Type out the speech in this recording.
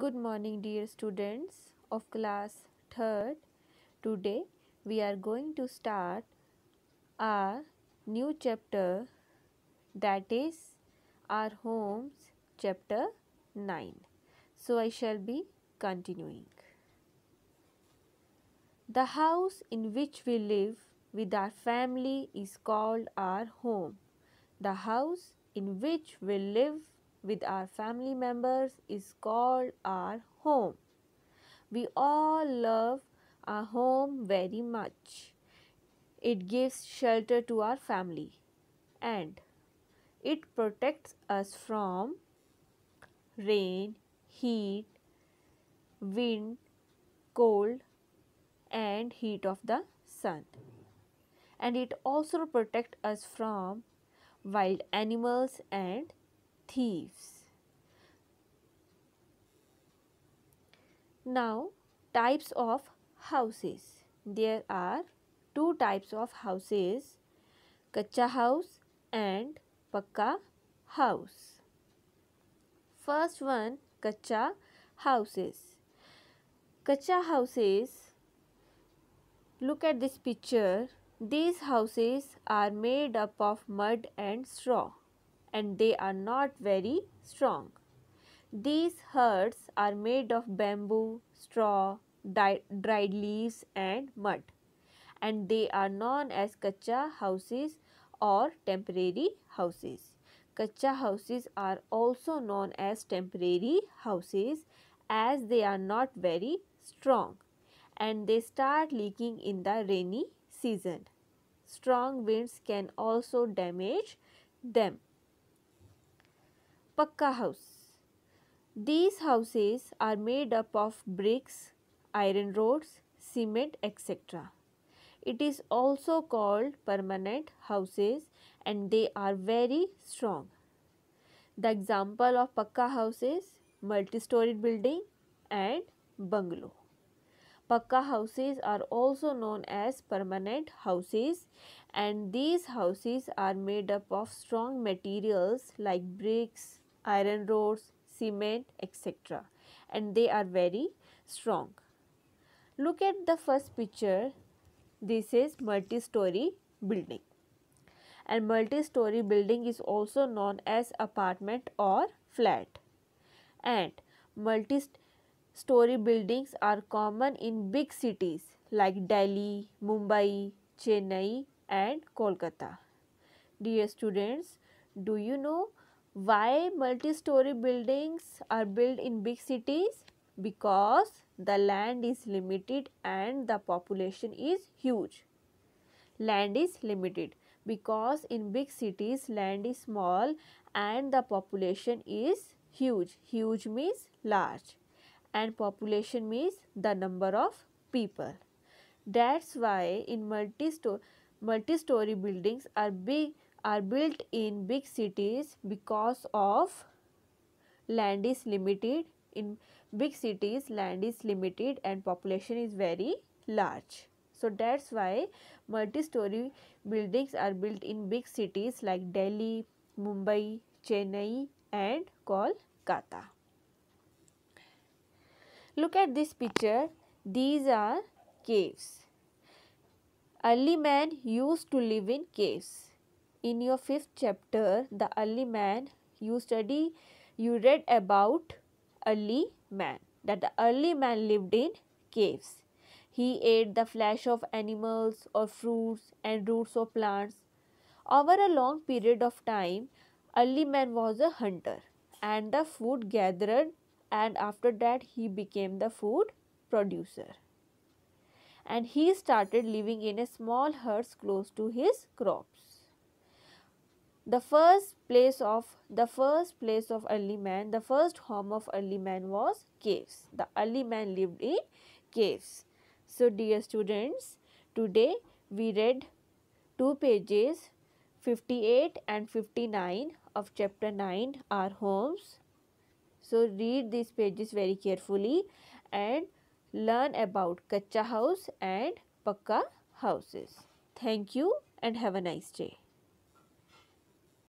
Good morning dear students of class 3rd. Today we are going to start our new chapter that is our homes chapter 9. So I shall be continuing. The house in which we live with our family is called our home. The house in which we live with our family members is called our home. We all love our home very much. It gives shelter to our family and it protects us from rain, heat, wind, cold and heat of the sun. And it also protects us from wild animals and thieves. Now types of houses. There are two types of houses, kacha house and pakka house. First one, kacha houses. Kacha houses, look at this picture. These houses are made up of mud and straw and they are not very strong. These huts are made of bamboo, straw, dried leaves and mud and they are known as kacha houses or temporary houses. Kacha houses are also known as temporary houses as they are not very strong and they start leaking in the rainy season. Strong winds can also damage them. Pakka house. These houses are made up of bricks, iron rods, cement etc. It is also called permanent houses and they are very strong. The example of pakka houses, multi-storied building and bungalow. Pakka houses are also known as permanent houses and these houses are made up of strong materials like bricks, iron rods, cement, etc. And they are very strong. Look at the first picture. This is multi-story building. And multi-story building is also known as apartment or flat. And multi-story buildings are common in big cities like Delhi, Mumbai, Chennai and Kolkata. Dear students, do you know why multi-story buildings are built in big cities? Because the land is limited and the population is huge. Land is limited because in big cities land is small and the population is huge. Huge means large and population means the number of people. That's why in multi-story multi-story buildings are big are built in big cities because of land is limited in big cities land is limited and population is very large so that's why multi-story buildings are built in big cities like delhi mumbai chennai and kolkata look at this picture these are caves early man used to live in caves in your fifth chapter, The Early Man, you study, you read about early man, that the early man lived in caves. He ate the flesh of animals or fruits and roots of plants. Over a long period of time, early man was a hunter and the food gatherer and after that he became the food producer. And he started living in a small herds close to his crops the first place of the first place of early man the first home of early man was caves the early man lived in caves so dear students today we read two pages 58 and 59 of chapter 9 our homes so read these pages very carefully and learn about kacha house and pakka houses thank you and have a nice day